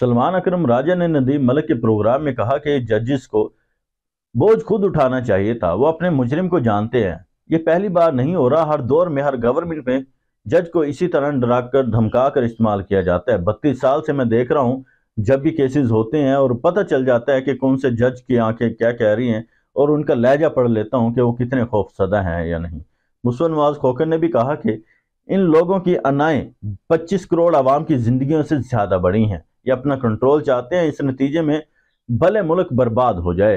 सलमान अकरम राजा ने नदीम मलक के प्रोग्राम में कहा कि जजिस को बोझ खुद उठाना चाहिए था वो अपने मुजरिम को जानते हैं ये पहली बार नहीं हो रहा हर दौर में हर गवर्नमेंट में जज को इसी तरह डरा कर धमका कर इस्तेमाल किया जाता है बत्तीस साल से मैं देख रहा हूँ जब भी केसेस होते हैं और पता चल जाता है कि कौन से जज की आंखें क्या कह रही हैं और उनका लहजा पढ़ लेता हूँ कि वो कितने खौफसदा हैं या नहीं मुस्लिम नवाज खोकर ने भी कहा कि इन लोगों की अनाएँ पच्चीस करोड़ आवाम की जिंदगियों से ज़्यादा बड़ी हैं ये अपना कंट्रोल चाहते हैं इस नतीजे में भले मुल्क बर्बाद हो जाए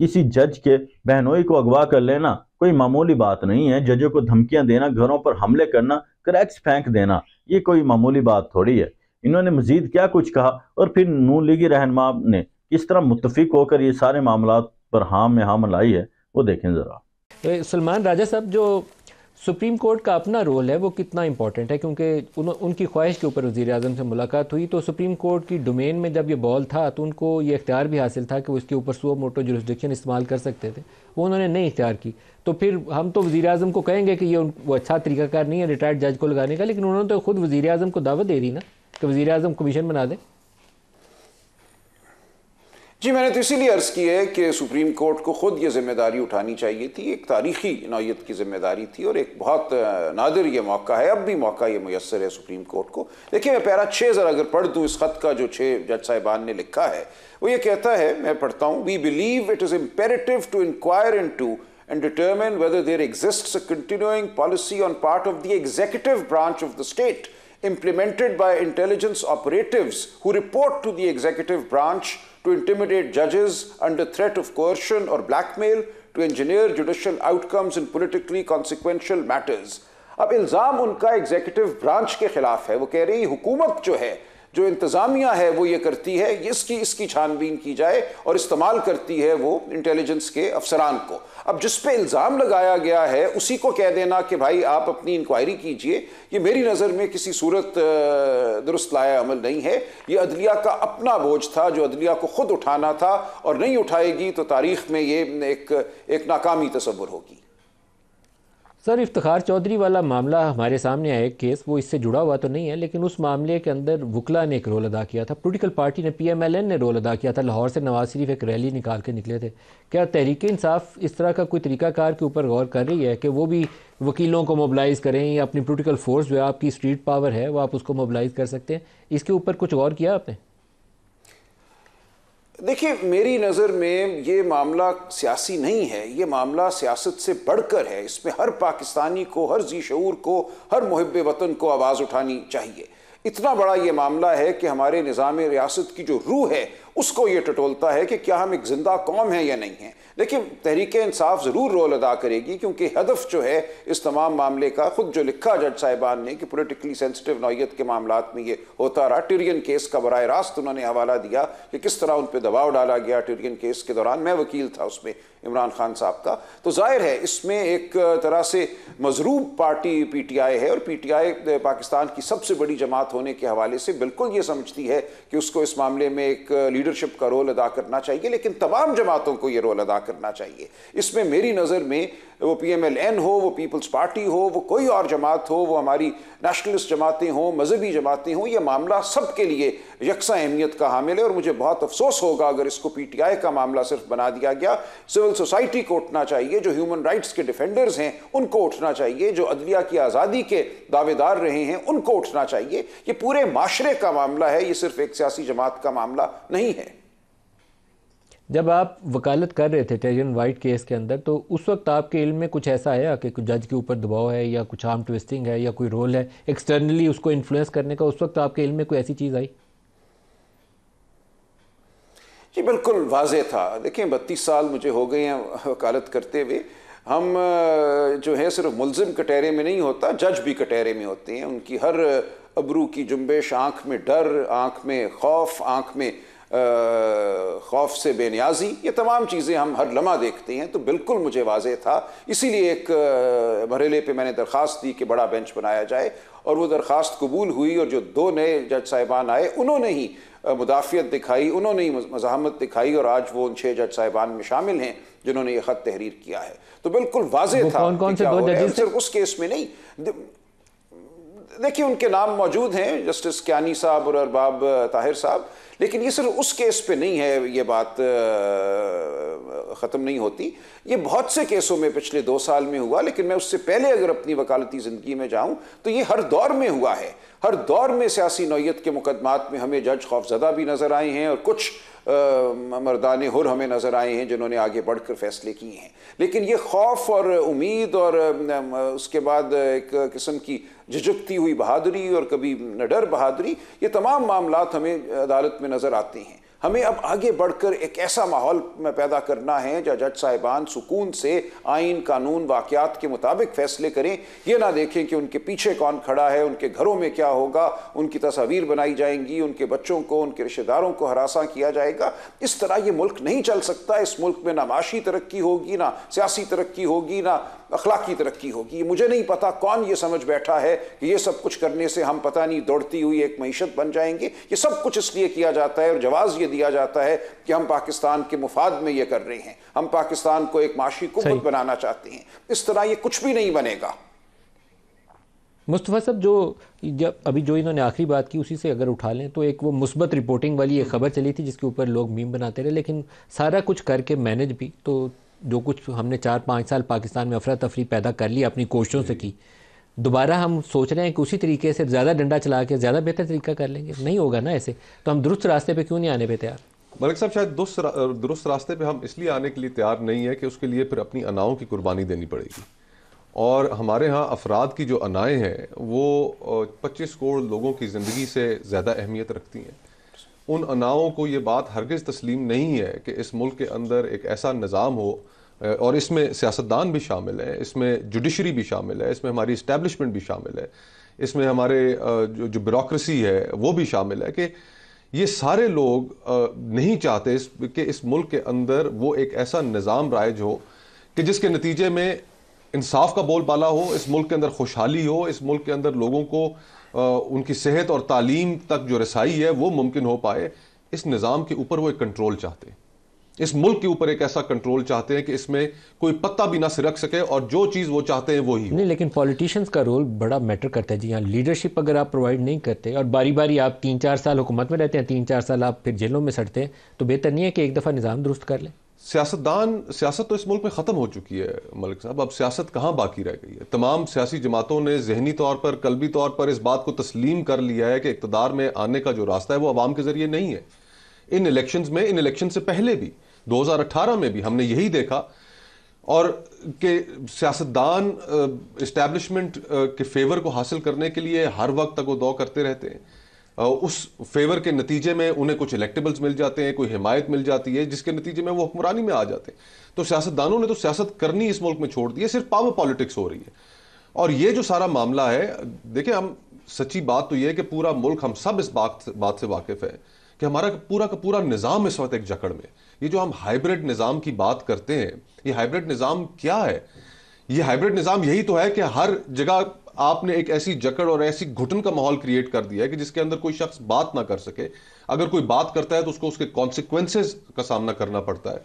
किसी जज के बहनोई को अगवा कर लेना कोई मामूली बात नहीं है जजों को धमकियां देना घरों पर हमले करना क्रैक्स फेंक देना ये कोई मामूली बात थोड़ी है इन्होंने मजीद क्या कुछ कहा और फिर नू लीगी रहनमा ने किस तरह मुतफिक होकर ये सारे मामला पर हाम में हाम लाई है वो देखें ज़रा सलमान राजा साहब जो सुप्रीम कोर्ट का अपना रोल है वो कितना इम्पोर्टेंट है क्योंकि उन, उनकी ख्वाहिश के ऊपर वज़ी अजम से मुलाकात हुई तो सुप्रीम कोर्ट की डोमेन में जब ये बॉल था तो उनको ये इख्तियार भी हासिल था कि वो इसके ऊपर सो मोटो जुरिस्डिक्शन इस्तेमाल कर सकते थे वो उन्होंने नहीं इख्तियार की तो फिर हम तो वज़ी अजम को कहेंगे कि ये उन वो अच्छा तरीक़ाकार नहीं है रिटायर्ड जज को लगाने का लेकिन उन्होंने तो खुद वज़ी अजम को दावत दे दी ना कि वज़ी अजम कमीशन बना दें जी मैंने तो इसीलिए अर्ज़ की है कि सुप्रीम कोर्ट को ख़ुद ये जिम्मेदारी उठानी चाहिए थी एक तारीखी नौीयत की जिम्मेदारी थी और एक बहुत नादिर ये मौका है अब भी मौका ये मैसर है सुप्रीम कोर्ट को देखिए मैं पैरा छः ज़रा अगर पढ़ दूँ इस ख़त का जो छः जज साहिबान ने लिखा है वो ये कहता है मैं पढ़ता हूँ we believe it is imperative to inquire into and determine whether there exist a continuing policy on part of the executive branch of the state implemented by intelligence operatives who report to the executive to intimidate judges under threat of coercion or blackmail, to engineer judicial outcomes in politically consequential matters. अब इल्ज़ाम उनका executive branch के खिलाफ है वो कह रही हुकूमत जो है जो इंतज़ामिया है वो ये करती है इसकी इसकी छानबीन की जाए और इस्तेमाल करती है वो इंटेलिजेंस के अफसरान को अब जिस पे इल्ज़ाम लगाया गया है उसी को कह देना कि भाई आप अपनी इंक्वायरी कीजिए ये मेरी नज़र में किसी सूरत दुरुस्त लाया अमल नहीं है ये अदलिया का अपना बोझ था जो अदलिया को ख़ुद उठाना था और नहीं उठाएगी तो तारीख में ये एक, एक नाकामी तस्वुर होगी सर इफ्तार चौधरी वाला मामला हमारे सामने आया एक केस वो इससे जुड़ा हुआ तो नहीं है लेकिन उस मामले के अंदर वकला ने एक रोल अदा किया था पोलिटिकल पार्टी ने पी एम एल एन ने रोल अदा किया था लाहौर से नवाज शरीफ एक रैली निकाल के निकले थे क्या तहरीक इंसाफ इस तरह का कोई तरीकाकार के ऊपर गौर कर रही है कि वो भी वकीलों को मोबलाइज़ करें या अपनी पोलिटिकल फोर्स जो है आपकी स्ट्रीट पावर है वो आप उसको मोबलाइज़ कर सकते हैं इसके ऊपर कुछ गौर किया आपने देखिए मेरी नज़र में ये मामला सियासी नहीं है ये मामला सियासत से बढ़कर है इसमें हर पाकिस्तानी को हर जी शूर को हर मुहब वतन को आवाज़ उठानी चाहिए इतना बड़ा ये मामला है कि हमारे निज़ाम रियासत की जो रूह है उसको ये टटोलता है कि क्या हम एक जिंदा कौम हैं या नहीं हैं लेकिन तहरीक इंसाफ ज़रूर रोल अदा करेगी क्योंकि हदफ जो है इस तमाम मामले का खुद जो लिखा जज साहिबान ने कि पोलिटिकली सेंसिटिव नौीयत के मामला में ये होता रहा टिरियन केस का बर रास्त उन्होंने हवाला दिया कि किस तरह उन पर दबाव डाला गया टिरियन केस के दौरान मैं वकील था उसमें इमरान खान साहब का तो जाहिर है इसमें एक तरह से मजरूब पार्टी पी टी आई है और पी टी आई पाकिस्तान की सबसे बड़ी जमात होने के हवाले से बिल्कुल ये समझती है कि उसको इस मामले में एक लीडर लीडरशिप का रोल अदा करना चाहिए लेकिन तमाम जमातों को ये रोल अदा करना चाहिए इसमें मेरी नज़र में वो पीएमएलएन हो वो पीपल्स पार्टी हो वो कोई और जमात हो वो हमारी नेशनलिस्ट जमातें हों मजहबी जमातें हों ये मामला सब के लिए यकसा अहमियत का हामिल है और मुझे बहुत अफसोस होगा अगर इसको पी टी आई का मामला सिर्फ बना दिया गया सिविल सोसाइटी को उठना चाहिए जो ह्यूमन राइट्स के डिफेंडर्स हैं उनको उठना चाहिए जो अदलिया की आज़ादी के दावेदार रहे हैं उनको उठना चाहिए ये पूरे माशरे का मामला है ये सिर्फ एक सियासी जमात का मामला नहीं है जब आप वकालत कर रहे थे टेजन वाइट केस के अंदर तो उस वक्त आपके इल्म में कुछ ऐसा आया कि कुछ जज के ऊपर दबाव है या कुछ आर्म ट्विस्टिंग है या कोई रोल है एक्सटर्नली उसको इन्फ्लुएंस करने का उस वक्त आपके इल्म में कोई ऐसी चीज़ आई जी बिल्कुल वाज था देखिए बत्तीस साल मुझे हो गए हैं वकालत करते हुए हम जो है सिर्फ मुलजिम कटहरे में नहीं होता जज भी कटहरे में होते हैं उनकी हर अबरू की जुम्बेश आँख में डर आँख में खौफ आँख में खौफ से बेनियाजी ये तमाम चीज़ें हम हर लम्हा देखते हैं तो बिल्कुल मुझे वाज था इसीलिए एक मरहले पर मैंने दरख्वास्त दी कि बड़ा बेंच बनाया जाए और वह दरख्वास्त कबूल हुई और जो दो नए जज साहिबान आए उन्होंने ही मुदाफ़ियत दिखाई उन्होंने ही मजामत दिखाई और आज वो उन छः जज साहिबान में शामिल हैं जिन्होंने ये ख़त तहरीर किया है तो बिल्कुल वाज था उस केस में नहीं देखिए उनके नाम मौजूद हैं जस्टिस क्यानी साहब और अरबाब ताहिर साहब लेकिन ये सिर्फ उस केस पे नहीं है ये बात ख़त्म नहीं होती ये बहुत से केसों में पिछले दो साल में हुआ लेकिन मैं उससे पहले अगर अपनी वकालती ज़िंदगी में जाऊँ तो ये हर दौर में हुआ है हर दौर में सियासी नौीय के मुकदमात में हमें जज खौफजदा भी नज़र आए हैं और कुछ मर्दान हुर हमें नज़र आए हैं जिन्होंने आगे बढ़ कर फैसले किए हैं लेकिन ये खौफ और उम्मीद और उसके बाद एक किस्म की झिझकती हुई बहादुरी और कभी नडर बहादुरी ये तमाम मामला हमें अदालत में नज़र आते हैं हमें अब आगे बढ़कर एक ऐसा माहौल में पैदा करना है जहाँ जज साहिबान सुकून से आइन कानून वाक़ात के मुताबिक फ़ैसले करें यह ना देखें कि उनके पीछे कौन खड़ा है उनके घरों में क्या होगा उनकी तस्वीर बनाई जाएंगी उनके बच्चों को उनके रिश्तेदारों को हरासा किया जाएगा इस तरह ये मुल्क नहीं चल सकता इस मुल्क में ना माशी तरक्की होगी ना सियासी तरक्की होगी ना अखलाकी तरक्की होगी मुझे नहीं पता कौन ये समझ बैठा है कि ये सब कुछ करने से हम पता नहीं दौड़ती हुई एक मीशत बन जाएंगे ये सब कुछ इसलिए किया जाता है और जवाज़ ये ये दिया जाता है कि हम पाकिस्तान के मुफाद में ये कर रहे हैं हम पाकिस्तान को एक माशी कुत बनाना चाहते हैं इस तरह ये कुछ भी नहीं बनेगा मुस्तफ़ा साहब जो जब अभी जो इन्होंने आखिरी बात की उसी से अगर उठा लें तो एक वो मुस्बत रिपोर्टिंग वाली एक खबर चली थी जिसके ऊपर लोग मीम बनाते रहे लेकिन सारा कुछ करके मैनेज भी तो जो कुछ हमने चार पाँच साल पाकिस्तान में अफरा तफरी पैदा कर ली अपनी कोशिशों से की दोबारा हम सोच रहे हैं कि उसी तरीके से ज़्यादा डंडा चला के ज़्यादा बेहतर तरीका कर लेंगे नहीं होगा ना ऐसे तो हम दुरुस्त रास्ते पे क्यों नहीं आने पे तैयार मलिक साहब शायद दुरुस्त दुरुस्त रास्ते पे हम इसलिए आने के लिए तैयार नहीं है कि उसके लिए फिर अपनी अनाओं की कुर्बानी देनी पड़ेगी और हमारे यहाँ अफराद की जो अनाएँ हैं वो पच्चीस करोड़ लोगों की ज़िंदगी से ज़्यादा अहमियत रखती हैं उन अनाओं को ये बात हरगज़ तस्लीम नहीं है कि इस मुल्क के अंदर एक ऐसा निज़ाम हो और इसमें सियासतदान भी शामिल हैं इसमें जुडिशरी भी शामिल है इसमें हमारी इस्टेबलिशमेंट भी शामिल है इसमें हमारे जो जो ब्यूरोसी है वो भी शामिल है कि ये सारे लोग नहीं चाहते इस कि इस मुल्क के अंदर वो एक ऐसा निज़ाम राइज हो कि जिसके नतीजे में इंसाफ का बोल पाला हो इस मुल्क के अंदर खुशहाली हो इस मुल्क के अंदर लोगों को उनकी सेहत और तालीम तक जो रसाई है वो मुमकिन हो पाए इस निज़ाम के ऊपर वो एक कंट्रोल चाहते हैं इस मुल्क के ऊपर एक ऐसा कंट्रोल चाहते हैं कि इसमें कोई पत्ता भी ना सिरक सके और जो चीज़ वो चाहते हैं वही नहीं लेकिन पॉलिटिशियंस का रोल बड़ा मैटर करता है जी हाँ लीडरशिप अगर आप प्रोवाइड नहीं करते और बारी बारी आप तीन चार साल हुकूमत में रहते हैं तीन चार साल आप फिर जेलों में सड़ते हैं तो बेहतर नहीं है कि एक दफ़ा निज़ाम दुरुस्त कर लें सियासतदान सियासत तो इस मुल्क में ख़त्म हो चुकी है मलिक साहब अब सियासत कहाँ बाकी रह गई है तमाम सियासी जमातों ने जहनी तौर पर कलबी तौर पर इस बात को तस्लीम कर लिया है कि इकतदार में आने का जो रास्ता है वो आवाम के ज़रिए नहीं है इन इलेक्शंस में इन इलेक्शन से पहले भी 2018 में भी हमने यही देखा और के सियासतदान इस्टेब्लिशमेंट के फेवर को हासिल करने के लिए हर वक्त तक वो दौ करते रहते हैं उस फेवर के नतीजे में उन्हें कुछ इलेक्टेबल्स मिल जाते हैं कोई हिमायत मिल जाती है जिसके नतीजे में वो हुक्मरानी में आ जाते हैं तो सियासतदानों ने तो सियासत करनी इस मुल्क में छोड़ दी है सिर्फ पावर पॉलिटिक्स हो रही है और ये जो सारा मामला है देखिए हम सच्ची बात तो ये है कि पूरा मुल्क हम सब इस बात बात से वाकिफ़ है कि हमारा पूरा का पूरा निज़ाम इस वक्त एक जकड़ में ये जो हम हाइब्रिड निज़ाम की बात करते हैं ये हाइब्रिड निज़ाम क्या है ये हाइब्रिड निज़ाम यही तो है कि हर जगह आपने एक ऐसी जकड़ और ऐसी घुटन का माहौल क्रिएट कर दिया है कि जिसके अंदर कोई शख्स बात ना कर सके अगर कोई बात करता है तो उसको उसके कॉन्सिक्वेंसेज का सामना करना पड़ता है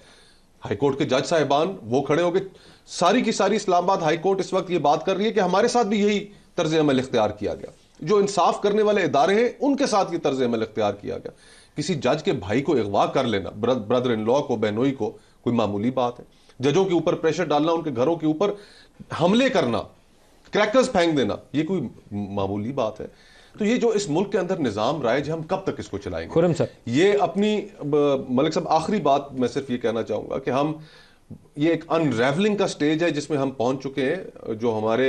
हाईकोर्ट के जज साहिबान वो खड़े हो गए सारी की सारी इस्लामाबाद हाईकोर्ट इस वक्त ये बात कर रही है कि हमारे साथ भी यही तर्ज अमल इख्तियार किया गया जो इंसाफ करने वाले इदारे हैं उनके साथ ये तर्ज अमल इख्तियार किया गया किसी जज के भाई को अगवा कर लेना ब्रदर इन लॉ को बहनोई को कोई मामूली बात है जजों के ऊपर प्रेशर डालना उनके घरों के ऊपर हमले करना क्रैकर्स फेंक देना ये कोई मामूली बात है तो ये जो इस मुल्क के अंदर निज़ाम राइज हम कब तक इसको चलाएंगे खुरम सर ये अपनी मलिक साहब आखिरी बात मैं सिर्फ ये कहना चाहूँगा कि हम ये एक अनरेवलिंग का स्टेज है जिसमें हम पहुँच चुके हैं जो हमारे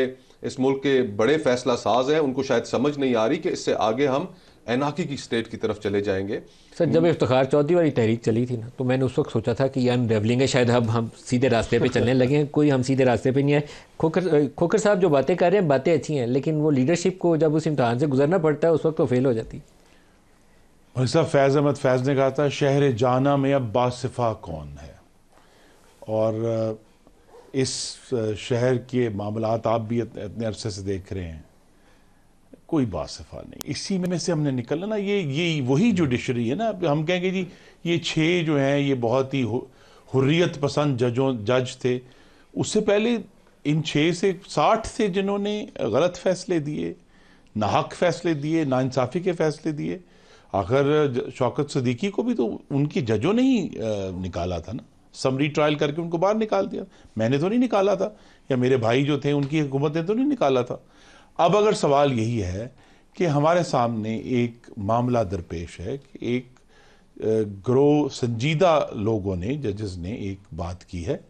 इस मुल्क के बड़े फैसला साज हैं उनको शायद समझ नहीं आ रही कि इससे आगे हम एनाकी की स्टेट की तरफ चले जाएंगे सर जब इफ्तार चौधरी वाली तहरीक चली थी ना तो मैंने उस वक्त सोचा था कि ये अनरेवलिंग है शायद अब हम सीधे रास्ते पे चलने लगे हैं कोई हम सीधे रास्ते पे नहीं आए खोकर खोकर साहब जो बातें कर रहे हैं बातें अच्छी हैं लेकिन वो लीडरशिप को जब उस इम्तहान से गुजरना पड़ता है उस वक्त वो तो फेल हो जाती है साहब फैज़ अहमद फैज़ ने कहा था शहर जाना में अब बासफ़ा कौन है और इस शहर के मामला आप भी इतने अरसे से देख रहे हैं कोई बासफा नहीं इसी में से हमने निकलना ना ये ये वही जुडिशरी है ना हम कहेंगे जी ये छः जो हैं ये बहुत ही हुर्रियत पसंद जजों जज थे उससे पहले इन छः से साठ थे जिन्होंने गलत फैसले दिए नाहक फैसले दिए इंसाफी के फैसले दिए आखिर शौकत सदीकी को भी तो उनकी जजों ने ही निकाला था ना समरी ट्रायल करके उनको बाहर निकाल दिया मैंने तो नहीं निकाला था या मेरे भाई जो थे उनकी हुकूमत ने तो नहीं निकाला था अब अगर सवाल यही है कि हमारे सामने एक मामला दरपेश है कि एक ग्रो संजीदा लोगों ने जजेस ने एक बात की है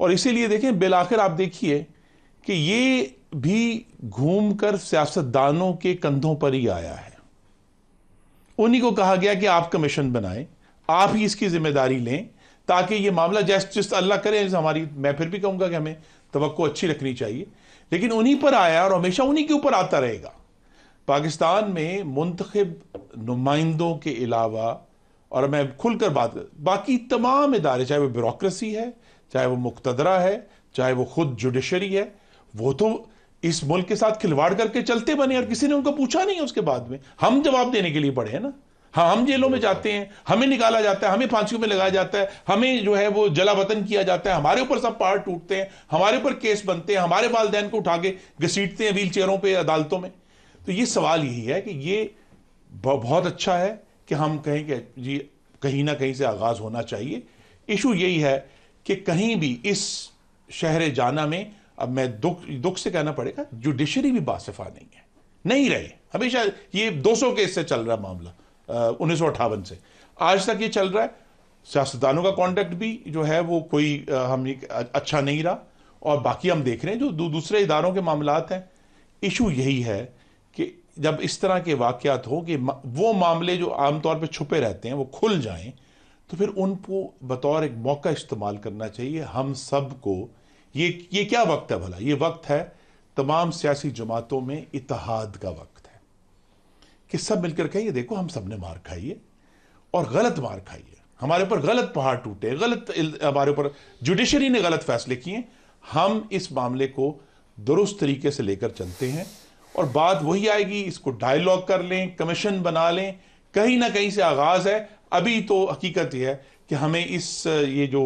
और इसीलिए देखें आखिर आप देखिए कि ये भी घूमकर सियासतदानों के कंधों पर ही आया है उन्हीं को कहा गया कि आप कमीशन बनाएं आप ही इसकी जिम्मेदारी लें ताकि ये मामला जैस जिस अल्लाह करें हमारी मैं फिर भी कहूंगा कि हमें तो अच्छी रखनी चाहिए लेकिन उन्हीं पर आया और हमेशा उन्हीं के ऊपर आता रहेगा पाकिस्तान में मुंतखब नुमाइंदों के अलावा और मैं खुलकर बात कर बाकी तमाम इदारे चाहे वो ब्यूरोसी है चाहे वो मुक्तदरा है चाहे वो खुद जुडिशरी है वो तो इस मुल्क के साथ खिलवाड़ करके चलते बने और किसी ने उनको पूछा नहीं उसके बाद में हम जवाब देने के लिए पड़े हैं ना हाँ हम जेलों में जाते हैं हमें निकाला जाता है हमें फांसियों में लगाया जाता है हमें जो है वो जला वतन किया जाता है हमारे ऊपर सब पहाड़ टूटते हैं हमारे ऊपर केस बनते हैं हमारे वालदेन को उठा के घसीटते हैं व्हील चेयरों पर अदालतों में तो ये सवाल यही है कि ये बहुत अच्छा है कि हम कहें कि जी कहीं ना कहीं से आगाज़ होना चाहिए इशू यही है कि कहीं भी इस शहर जाना में अब मैं दुख दुख से कहना पड़ेगा जुडिशरी भी बासफा नहीं है नहीं रहे हमेशा ये 200 केस से चल रहा मामला उन्नीस से आज तक ये चल रहा है सियासतदानों का कॉन्डक्ट भी जो है वो कोई हम अच्छा नहीं रहा और बाकी हम देख रहे हैं जो दू, दूसरे इदारों के मामला हैं इशू यही है कि जब इस तरह के वाक़ात हो कि वो मामले जो आमतौर पर छुपे रहते हैं वो खुल जाएं तो फिर उनको बतौर एक मौका इस्तेमाल करना चाहिए हम सब को ये ये क्या वक्त है भला ये वक्त है तमाम सियासी जमातों में इतिहाद का वक्त कि सब मिलकर कहिए देखो हम सब ने मार खाई है और गलत मार खाई है हमारे ऊपर गलत पहाड़ टूटे गलत हमारे ऊपर जुडिशरी ने गलत फैसले किए हम इस मामले को दुरुस्त तरीके से लेकर चलते हैं और बात वही आएगी इसको डायलॉग कर लें कमीशन बना लें कहीं ना कहीं से आगाज़ है अभी तो हकीकत यह है कि हमें इस ये जो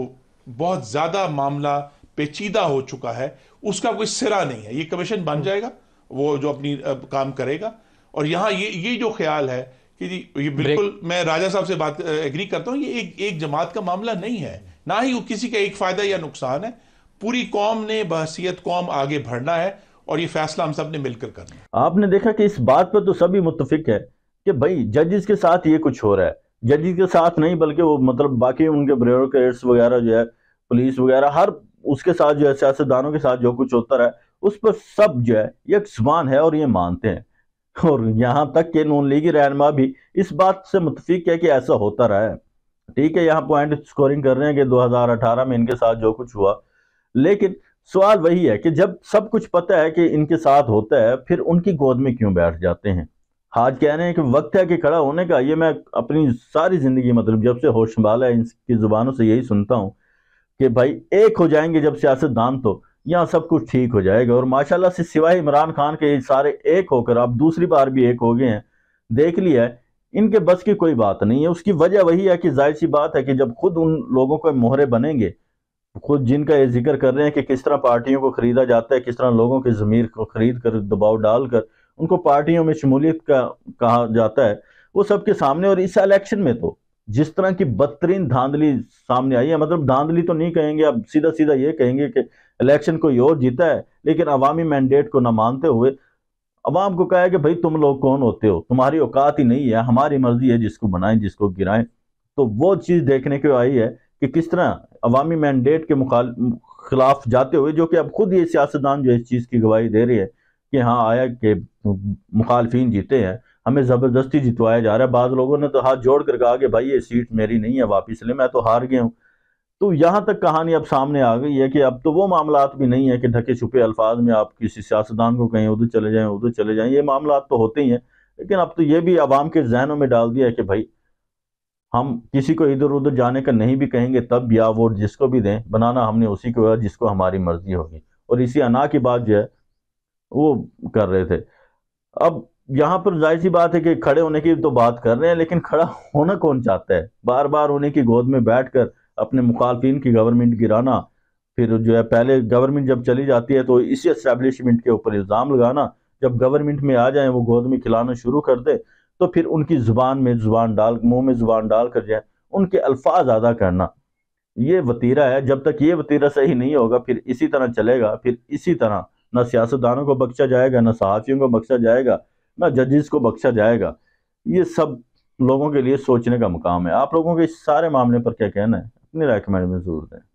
बहुत ज़्यादा मामला पेचीदा हो चुका है उसका कोई सिरा नहीं है ये कमीशन बन जाएगा वो जो अपनी काम करेगा और यहाँ ये ये जो ख्याल है कि जी ये बिल्कुल मैं राजा साहब से बात एग्री करता हूँ ये एक एक जमात का मामला नहीं है ना ही वो किसी का एक फ़ायदा या नुकसान है पूरी कौम ने बहसीत कौम आगे बढ़ना है और ये फैसला हम सब ने मिलकर करना है आपने देखा कि इस बात पर तो सभी मुतफिक है कि भाई जजिस के साथ ये कुछ हो रहा है जजिस के साथ नहीं बल्कि वो मतलब बाकी उनके ब्यूरोट्स वगैरह जो है पुलिस वगैरह हर उसके साथ जो है सियासतदानों के साथ जो कुछ होता रहा है उस पर सब जो है ये जुबान है और ये मानते हैं और यहाँ तक के नून लीगी रहनमा भी इस बात से मुतफिक है कि ऐसा होता रहा है ठीक है यहाँ पॉइंट स्कोरिंग कर रहे हैं कि 2018 में इनके साथ जो कुछ हुआ लेकिन सवाल वही है कि जब सब कुछ पता है कि इनके साथ होता है फिर उनकी गोद में क्यों बैठ जाते हैं हाथ कह रहे हैं कि वक्त है कि खड़ा होने का ये मैं अपनी सारी ज़िंदगी मतलब जब से होश संभाला है इनकी ज़ुबानों से यही सुनता हूँ कि भाई एक हो जाएंगे जब सियासतदान तो यहाँ सब कुछ ठीक हो जाएगा और माशाल्लाह से सिवाय इमरान खान के सारे एक होकर आप दूसरी बार भी एक हो गए हैं देख लिया है इनके बस की कोई बात नहीं है उसकी वजह वही है कि जाहिर सी बात है कि जब खुद उन लोगों के मोहरे बनेंगे खुद जिनका ये जिक्र कर रहे हैं कि किस तरह पार्टियों को खरीदा जाता है किस तरह लोगों के ज़मीर को खरीद कर दबाव डालकर उनको पार्टियों में शमूलियत का कहा जाता है वो सबके सामने और इस इलेक्शन में तो जिस तरह की बदतरीन धांधली सामने आई है मतलब धांधली तो नहीं कहेंगे अब सीधा सीधा ये कहेंगे कि इलेक्शन कोई और जीता है लेकिन अवामी मैंडेट को ना मानते हुए अवाम को कहा है कि भाई तुम लोग कौन होते हो तुम्हारी औकात ही नहीं है हमारी मर्जी है जिसको बनाएं जिसको गिराएं तो वो चीज़ देखने को आई है कि किस तरह अवामी मैंडेट के खिलाफ जाते हुए जो कि अब खुद ये सियासतदान जो इस चीज़ की गवाही दे रही है कि हाँ आया कि मुखालफी जीते हैं हमें ज़बरदस्ती जितवाया जा रहा है बाद लोगों ने तो हाथ जोड़ कर कहा कि भाई ये सीट मेरी नहीं है वापस ले मैं तो हार गया हूँ तो यहाँ तक कहानी अब सामने आ गई है कि अब तो वो मामला भी नहीं है कि ढके छुपे अल्फाज में आप किसी सियासतदान को कहीं उधर चले जाएं उधर चले जाएं ये मामला तो होते ही हैं लेकिन अब तो ये भी आवाम के जहनों में डाल दिया है कि भाई हम किसी को इधर उधर जाने का नहीं भी कहेंगे तब या वोट जिसको भी दें बनाना हमने उसी को जिसको हमारी मर्जी होगी और इसी अना की बात जो है वो कर रहे थे अब यहाँ पर जाहिर सी बात है कि खड़े होने की तो बात कर रहे हैं लेकिन खड़ा होना कौन चाहता है बार बार उन्हीं की गोद में बैठ कर अपने मुखालफिन की गवर्नमेंट गिराना फिर जो है पहले गवर्नमेंट जब चली जाती है तो इसी इस्टेब्लिशमेंट के ऊपर इल्ज़ाम लगाना जब गवर्नमेंट में आ जाए वो गोद में खिलाना शुरू कर दे तो फिर उनकी ज़ुबान में ज़ुबान डाल मुंह में ज़ुबान डाल कर जाए उनके अल्फाज अदा करना ये वतीरा है जब तक ये वतीरा सही नहीं होगा फिर इसी तरह चलेगा फिर इसी तरह ना सियासतदानों को बख्शा जाएगा ना सहाफ़ियों को बख्शा जाएगा ना जजेस को बख्शा जाएगा ये सब लोगों के लिए सोचने का मुकाम है आप लोगों के इस सारे मामले पर क्या कहना है अपनी राय में जरूर दें